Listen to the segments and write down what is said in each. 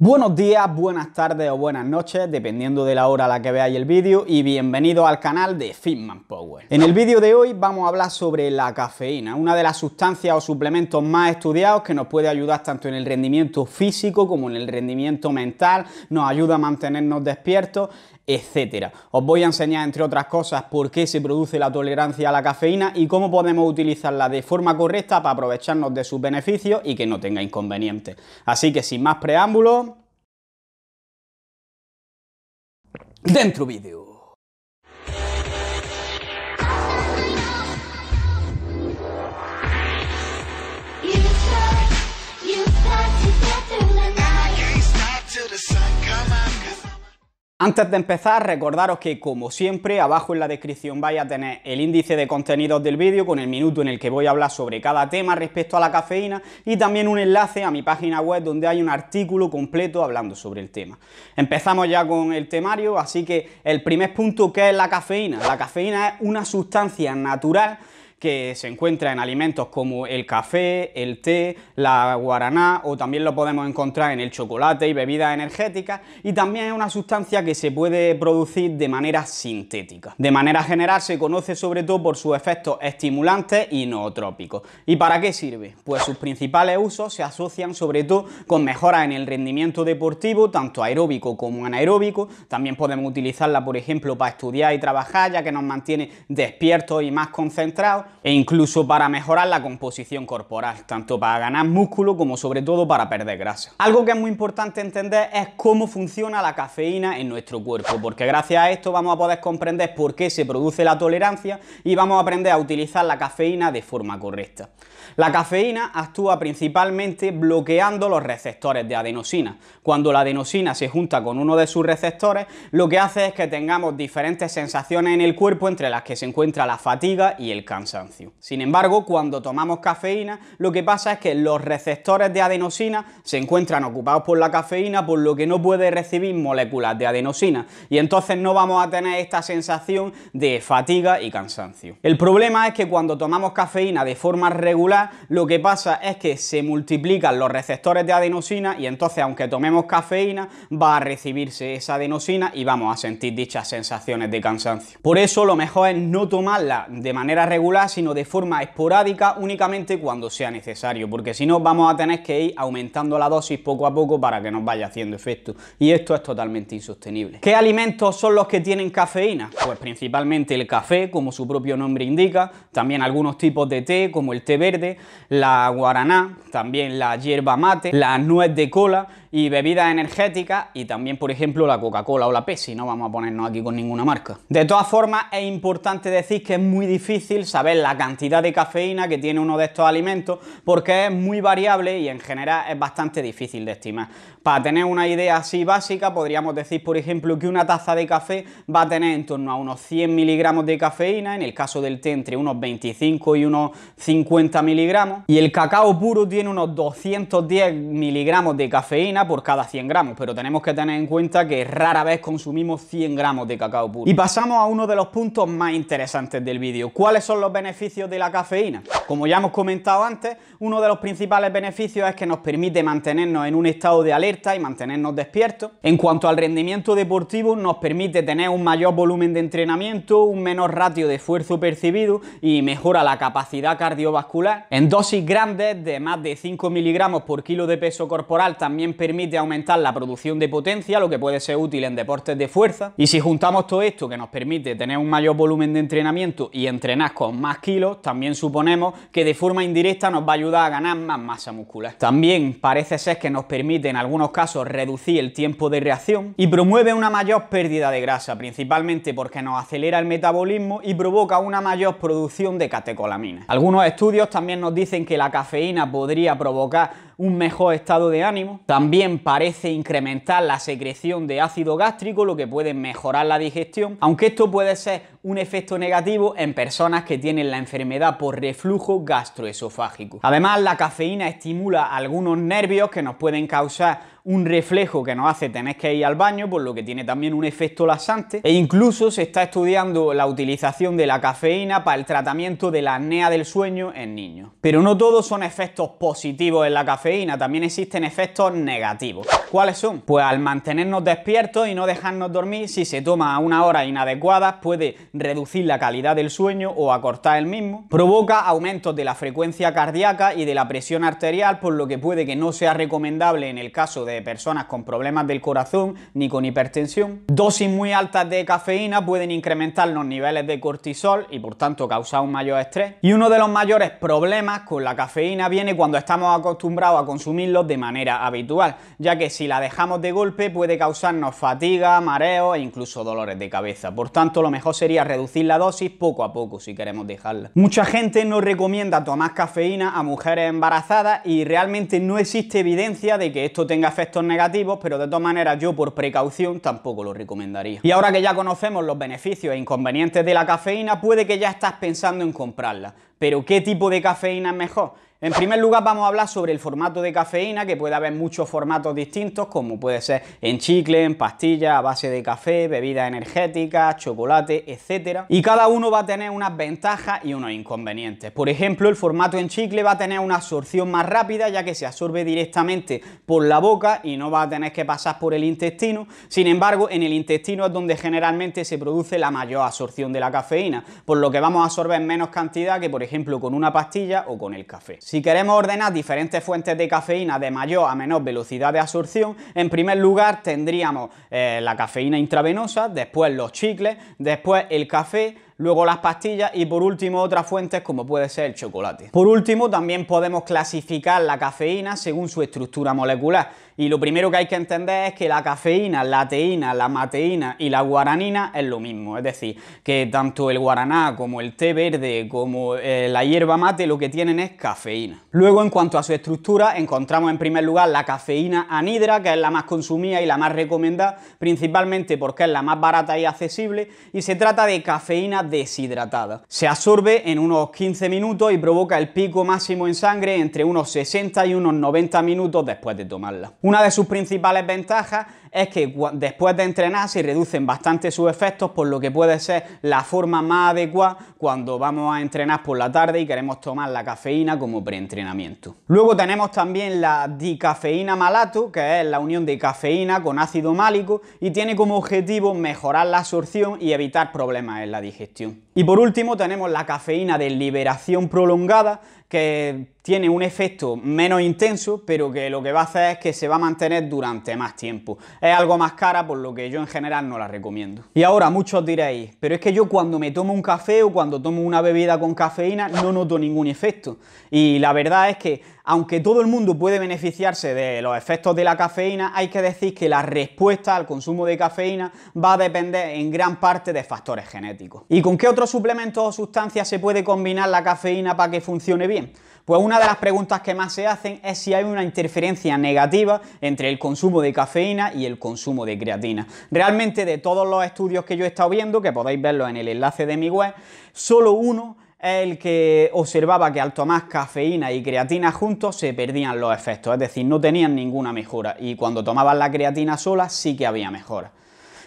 Buenos días, buenas tardes o buenas noches, dependiendo de la hora a la que veáis el vídeo y bienvenido al canal de Fitman Power. En el vídeo de hoy vamos a hablar sobre la cafeína, una de las sustancias o suplementos más estudiados que nos puede ayudar tanto en el rendimiento físico como en el rendimiento mental, nos ayuda a mantenernos despiertos etcétera. Os voy a enseñar, entre otras cosas, por qué se produce la tolerancia a la cafeína y cómo podemos utilizarla de forma correcta para aprovecharnos de sus beneficios y que no tenga inconvenientes. Así que sin más preámbulos, dentro vídeo. Antes de empezar, recordaros que, como siempre, abajo en la descripción vais a tener el índice de contenidos del vídeo con el minuto en el que voy a hablar sobre cada tema respecto a la cafeína y también un enlace a mi página web donde hay un artículo completo hablando sobre el tema. Empezamos ya con el temario, así que el primer punto que es la cafeína. La cafeína es una sustancia natural que se encuentra en alimentos como el café, el té, la guaraná o también lo podemos encontrar en el chocolate y bebidas energéticas y también es una sustancia que se puede producir de manera sintética. De manera general se conoce sobre todo por sus efectos estimulantes y nootrópicos. ¿Y para qué sirve? Pues sus principales usos se asocian sobre todo con mejoras en el rendimiento deportivo, tanto aeróbico como anaeróbico. También podemos utilizarla, por ejemplo, para estudiar y trabajar, ya que nos mantiene despiertos y más concentrados e incluso para mejorar la composición corporal, tanto para ganar músculo como sobre todo para perder grasa. Algo que es muy importante entender es cómo funciona la cafeína en nuestro cuerpo, porque gracias a esto vamos a poder comprender por qué se produce la tolerancia y vamos a aprender a utilizar la cafeína de forma correcta. La cafeína actúa principalmente bloqueando los receptores de adenosina. Cuando la adenosina se junta con uno de sus receptores, lo que hace es que tengamos diferentes sensaciones en el cuerpo entre las que se encuentra la fatiga y el cansancio. Sin embargo, cuando tomamos cafeína, lo que pasa es que los receptores de adenosina se encuentran ocupados por la cafeína, por lo que no puede recibir moléculas de adenosina y entonces no vamos a tener esta sensación de fatiga y cansancio. El problema es que cuando tomamos cafeína de forma regular, lo que pasa es que se multiplican los receptores de adenosina y entonces aunque tomemos cafeína va a recibirse esa adenosina y vamos a sentir dichas sensaciones de cansancio. Por eso lo mejor es no tomarla de manera regular sino de forma esporádica únicamente cuando sea necesario porque si no vamos a tener que ir aumentando la dosis poco a poco para que nos vaya haciendo efecto y esto es totalmente insostenible. ¿Qué alimentos son los que tienen cafeína? Pues principalmente el café como su propio nombre indica, también algunos tipos de té como el té verde, la guaraná, también la hierba mate, la nuez de cola y bebidas energéticas y también, por ejemplo, la Coca-Cola o la Pepsi, no vamos a ponernos aquí con ninguna marca. De todas formas, es importante decir que es muy difícil saber la cantidad de cafeína que tiene uno de estos alimentos porque es muy variable y en general es bastante difícil de estimar. Para tener una idea así básica, podríamos decir, por ejemplo, que una taza de café va a tener en torno a unos 100 miligramos de cafeína, en el caso del té entre unos 25 y unos 50 miligramos, y el cacao puro tiene unos 210 miligramos de cafeína por cada 100 gramos, pero tenemos que tener en cuenta que rara vez consumimos 100 gramos de cacao puro. Y pasamos a uno de los puntos más interesantes del vídeo, ¿cuáles son los beneficios de la cafeína? Como ya hemos comentado antes, uno de los principales beneficios es que nos permite mantenernos en un estado de alerta y mantenernos despiertos. En cuanto al rendimiento deportivo, nos permite tener un mayor volumen de entrenamiento, un menor ratio de esfuerzo percibido y mejora la capacidad cardiovascular. En dosis grandes de más de 5 miligramos por kilo de peso corporal también permite aumentar la producción de potencia, lo que puede ser útil en deportes de fuerza. Y si juntamos todo esto que nos permite tener un mayor volumen de entrenamiento y entrenar con más kilos, también suponemos que de forma indirecta nos va a ayudar a ganar más masa muscular. También parece ser que nos permite en algunos casos reducir el tiempo de reacción y promueve una mayor pérdida de grasa, principalmente porque nos acelera el metabolismo y provoca una mayor producción de catecolamina. Algunos estudios también nos dicen que la cafeína podría provocar un mejor estado de ánimo. También parece incrementar la secreción de ácido gástrico, lo que puede mejorar la digestión, aunque esto puede ser un efecto negativo en personas que tienen la enfermedad por reflujo gastroesofágico. Además, la cafeína estimula algunos nervios que nos pueden causar un reflejo que nos hace tener que ir al baño, por lo que tiene también un efecto laxante, e incluso se está estudiando la utilización de la cafeína para el tratamiento de la apnea del sueño en niños. Pero no todos son efectos positivos en la cafeína, también existen efectos negativos. ¿Cuáles son? Pues al mantenernos despiertos y no dejarnos dormir, si se toma a una hora inadecuada, puede reducir la calidad del sueño o acortar el mismo. Provoca aumentos de la frecuencia cardíaca y de la presión arterial, por lo que puede que no sea recomendable en el caso de personas con problemas del corazón ni con hipertensión. Dosis muy altas de cafeína pueden incrementar los niveles de cortisol y por tanto causar un mayor estrés. Y uno de los mayores problemas con la cafeína viene cuando estamos acostumbrados a consumirlos de manera habitual, ya que si la dejamos de golpe puede causarnos fatiga, mareos e incluso dolores de cabeza. Por tanto, lo mejor sería reducir la dosis poco a poco si queremos dejarla. Mucha gente no recomienda tomar cafeína a mujeres embarazadas y realmente no existe evidencia de que esto tenga efecto negativos, pero de todas maneras yo por precaución tampoco lo recomendaría. Y ahora que ya conocemos los beneficios e inconvenientes de la cafeína, puede que ya estás pensando en comprarla. Pero ¿qué tipo de cafeína es mejor? En primer lugar vamos a hablar sobre el formato de cafeína, que puede haber muchos formatos distintos, como puede ser en chicle, en pastilla, a base de café, bebidas energéticas, chocolate, etc. Y cada uno va a tener unas ventajas y unos inconvenientes. Por ejemplo, el formato en chicle va a tener una absorción más rápida, ya que se absorbe directamente por la boca y no va a tener que pasar por el intestino. Sin embargo, en el intestino es donde generalmente se produce la mayor absorción de la cafeína, por lo que vamos a absorber menos cantidad que, por ejemplo, con una pastilla o con el café. Si queremos ordenar diferentes fuentes de cafeína de mayor a menor velocidad de absorción, en primer lugar tendríamos eh, la cafeína intravenosa, después los chicles, después el café, luego las pastillas y por último otras fuentes como puede ser el chocolate. Por último también podemos clasificar la cafeína según su estructura molecular y lo primero que hay que entender es que la cafeína, la teína, la mateína y la guaranina es lo mismo, es decir, que tanto el guaraná como el té verde como eh, la hierba mate lo que tienen es cafeína. Luego en cuanto a su estructura encontramos en primer lugar la cafeína anhidra que es la más consumida y la más recomendada principalmente porque es la más barata y accesible y se trata de cafeína deshidratada. Se absorbe en unos 15 minutos y provoca el pico máximo en sangre entre unos 60 y unos 90 minutos después de tomarla. Una de sus principales ventajas es que después de entrenar se reducen bastante sus efectos, por lo que puede ser la forma más adecuada cuando vamos a entrenar por la tarde y queremos tomar la cafeína como preentrenamiento. Luego tenemos también la dicafeína malato, que es la unión de cafeína con ácido málico y tiene como objetivo mejorar la absorción y evitar problemas en la digestión. Y por último tenemos la cafeína de liberación prolongada, que tiene un efecto menos intenso, pero que lo que va a hacer es que se va a mantener durante más tiempo. Es algo más cara, por lo que yo en general no la recomiendo. Y ahora muchos diréis, pero es que yo cuando me tomo un café o cuando tomo una bebida con cafeína no noto ningún efecto. Y la verdad es que aunque todo el mundo puede beneficiarse de los efectos de la cafeína, hay que decir que la respuesta al consumo de cafeína va a depender en gran parte de factores genéticos. ¿Y con qué otros suplementos o sustancias se puede combinar la cafeína para que funcione bien? Pues una de las preguntas que más se hacen es si hay una interferencia negativa entre el consumo de cafeína y el consumo de creatina. Realmente de todos los estudios que yo he estado viendo, que podéis verlo en el enlace de mi web, solo uno el que observaba que al tomar cafeína y creatina juntos se perdían los efectos, es decir, no tenían ninguna mejora y cuando tomaban la creatina sola sí que había mejora.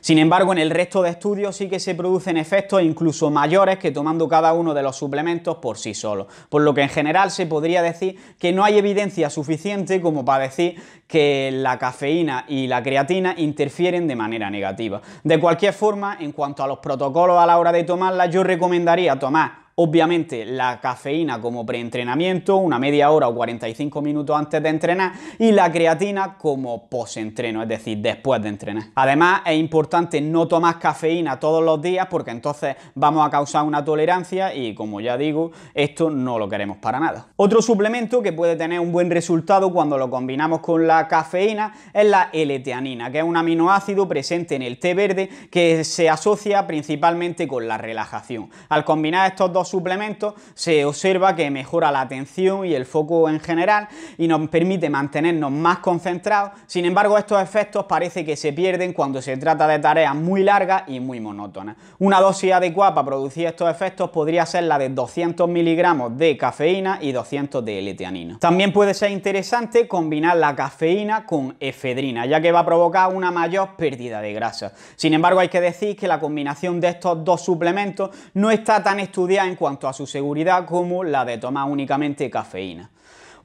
Sin embargo, en el resto de estudios sí que se producen efectos incluso mayores que tomando cada uno de los suplementos por sí solo, por lo que en general se podría decir que no hay evidencia suficiente como para decir que la cafeína y la creatina interfieren de manera negativa. De cualquier forma, en cuanto a los protocolos a la hora de tomarla, yo recomendaría tomar Obviamente la cafeína como preentrenamiento, una media hora o 45 minutos antes de entrenar, y la creatina como posentreno, es decir, después de entrenar. Además es importante no tomar cafeína todos los días porque entonces vamos a causar una tolerancia y como ya digo, esto no lo queremos para nada. Otro suplemento que puede tener un buen resultado cuando lo combinamos con la cafeína es la l que es un aminoácido presente en el té verde que se asocia principalmente con la relajación. Al combinar estos dos suplementos se observa que mejora la atención y el foco en general y nos permite mantenernos más concentrados. Sin embargo, estos efectos parece que se pierden cuando se trata de tareas muy largas y muy monótonas. Una dosis adecuada para producir estos efectos podría ser la de 200 miligramos de cafeína y 200 de l También puede ser interesante combinar la cafeína con efedrina, ya que va a provocar una mayor pérdida de grasa. Sin embargo, hay que decir que la combinación de estos dos suplementos no está tan estudiada en cuanto a su seguridad como la de tomar únicamente cafeína.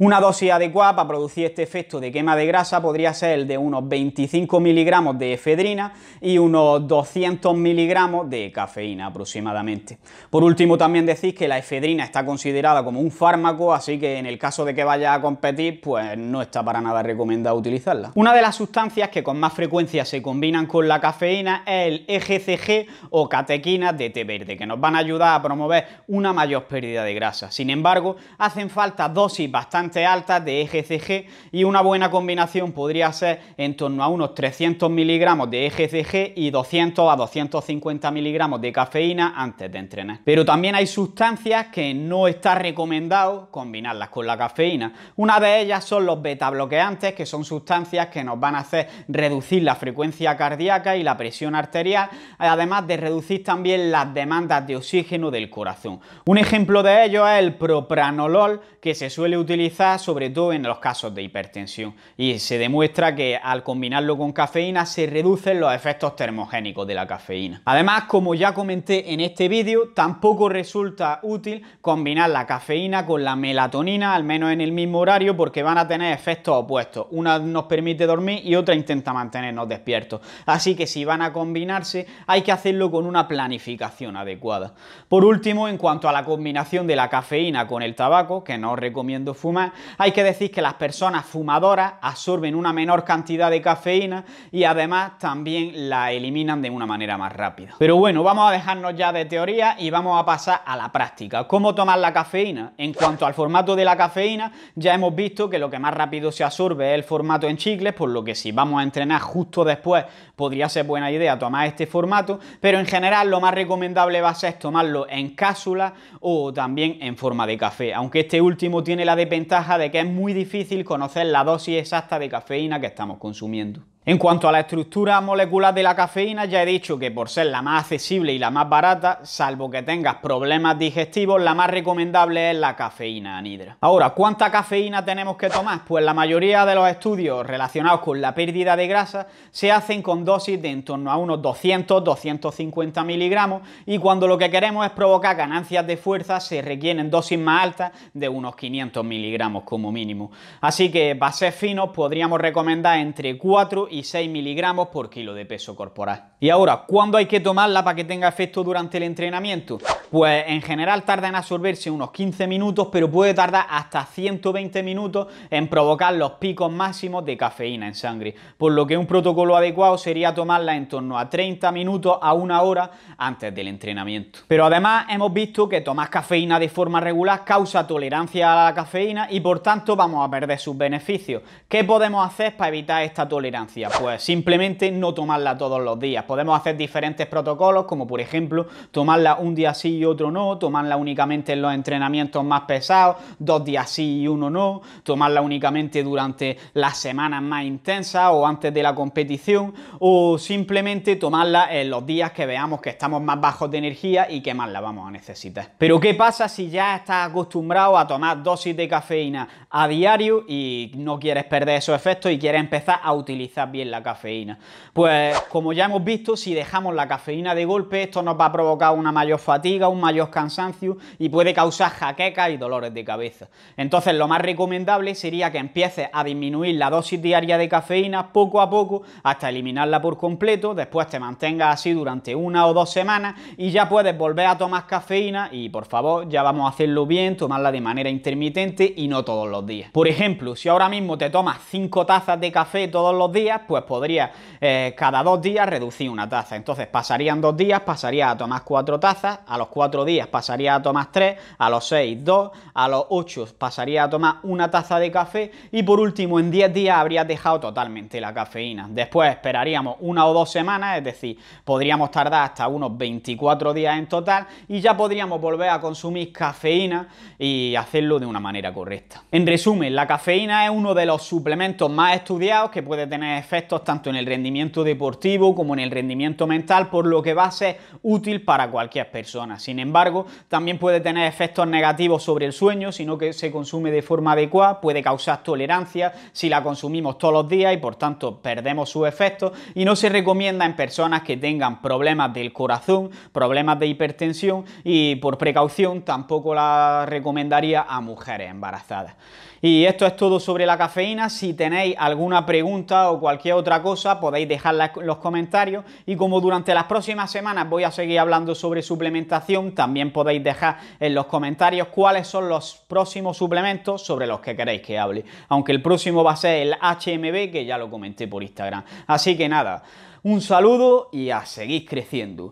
Una dosis adecuada para producir este efecto de quema de grasa podría ser el de unos 25 miligramos de efedrina y unos 200 miligramos de cafeína aproximadamente. Por último, también decís que la efedrina está considerada como un fármaco, así que en el caso de que vaya a competir, pues no está para nada recomendado utilizarla. Una de las sustancias que con más frecuencia se combinan con la cafeína es el EGCG o catequina de té verde, que nos van a ayudar a promover una mayor pérdida de grasa. Sin embargo, hacen falta dosis bastante altas de EGCG y una buena combinación podría ser en torno a unos 300 miligramos de EGCG y 200 a 250 miligramos de cafeína antes de entrenar. Pero también hay sustancias que no está recomendado combinarlas con la cafeína. Una de ellas son los beta bloqueantes, que son sustancias que nos van a hacer reducir la frecuencia cardíaca y la presión arterial, además de reducir también las demandas de oxígeno del corazón. Un ejemplo de ello es el propranolol, que se suele utilizar sobre todo en los casos de hipertensión y se demuestra que al combinarlo con cafeína se reducen los efectos termogénicos de la cafeína. Además, como ya comenté en este vídeo, tampoco resulta útil combinar la cafeína con la melatonina, al menos en el mismo horario, porque van a tener efectos opuestos. Una nos permite dormir y otra intenta mantenernos despiertos. Así que si van a combinarse, hay que hacerlo con una planificación adecuada. Por último, en cuanto a la combinación de la cafeína con el tabaco, que no recomiendo fumar, hay que decir que las personas fumadoras absorben una menor cantidad de cafeína y además también la eliminan de una manera más rápida. Pero bueno, vamos a dejarnos ya de teoría y vamos a pasar a la práctica. ¿Cómo tomar la cafeína? En cuanto al formato de la cafeína, ya hemos visto que lo que más rápido se absorbe es el formato en chicles, por lo que si vamos a entrenar justo después podría ser buena idea tomar este formato, pero en general lo más recomendable va a ser tomarlo en cápsula o también en forma de café, aunque este último tiene la dependencia de que es muy difícil conocer la dosis exacta de cafeína que estamos consumiendo. En cuanto a la estructura molecular de la cafeína, ya he dicho que por ser la más accesible y la más barata, salvo que tengas problemas digestivos, la más recomendable es la cafeína anhidra. Ahora, ¿cuánta cafeína tenemos que tomar? Pues la mayoría de los estudios relacionados con la pérdida de grasa se hacen con dosis de en torno a unos 200-250 miligramos y cuando lo que queremos es provocar ganancias de fuerza se requieren dosis más altas de unos 500 miligramos como mínimo. Así que bases ser finos podríamos recomendar entre 4 y y 6 miligramos por kilo de peso corporal. Y ahora, ¿cuándo hay que tomarla para que tenga efecto durante el entrenamiento? Pues en general tarda en absorberse unos 15 minutos, pero puede tardar hasta 120 minutos en provocar los picos máximos de cafeína en sangre, por lo que un protocolo adecuado sería tomarla en torno a 30 minutos a una hora antes del entrenamiento. Pero además hemos visto que tomar cafeína de forma regular causa tolerancia a la cafeína y por tanto vamos a perder sus beneficios. ¿Qué podemos hacer para evitar esta tolerancia? Pues simplemente no tomarla todos los días. Podemos hacer diferentes protocolos, como por ejemplo tomarla un día sí y otro no, tomarla únicamente en los entrenamientos más pesados, dos días sí y uno no, tomarla únicamente durante las semanas más intensas o antes de la competición, o simplemente tomarla en los días que veamos que estamos más bajos de energía y que más la vamos a necesitar. Pero ¿qué pasa si ya estás acostumbrado a tomar dosis de cafeína a diario y no quieres perder esos efectos y quieres empezar a utilizar bien la cafeína. Pues como ya hemos visto, si dejamos la cafeína de golpe, esto nos va a provocar una mayor fatiga, un mayor cansancio y puede causar jaquecas y dolores de cabeza. Entonces lo más recomendable sería que empieces a disminuir la dosis diaria de cafeína poco a poco hasta eliminarla por completo, después te mantengas así durante una o dos semanas y ya puedes volver a tomar cafeína y por favor ya vamos a hacerlo bien, tomarla de manera intermitente y no todos los días. Por ejemplo, si ahora mismo te tomas 5 tazas de café todos los días, pues podría eh, cada dos días reducir una taza. Entonces pasarían dos días, pasaría a tomar cuatro tazas, a los cuatro días pasaría a tomar tres, a los seis dos, a los ocho pasaría a tomar una taza de café y por último en diez días habría dejado totalmente la cafeína. Después esperaríamos una o dos semanas, es decir, podríamos tardar hasta unos 24 días en total y ya podríamos volver a consumir cafeína y hacerlo de una manera correcta. En resumen, la cafeína es uno de los suplementos más estudiados que puede tener tanto en el rendimiento deportivo como en el rendimiento mental, por lo que va a ser útil para cualquier persona. Sin embargo, también puede tener efectos negativos sobre el sueño, si que se consume de forma adecuada, puede causar tolerancia si la consumimos todos los días y por tanto perdemos sus efectos y no se recomienda en personas que tengan problemas del corazón, problemas de hipertensión y por precaución tampoco la recomendaría a mujeres embarazadas. Y esto es todo sobre la cafeína. Si tenéis alguna pregunta o cualquier otra cosa, podéis dejarla en los comentarios. Y como durante las próximas semanas voy a seguir hablando sobre suplementación, también podéis dejar en los comentarios cuáles son los próximos suplementos sobre los que queréis que hable. Aunque el próximo va a ser el HMB, que ya lo comenté por Instagram. Así que nada, un saludo y a seguir creciendo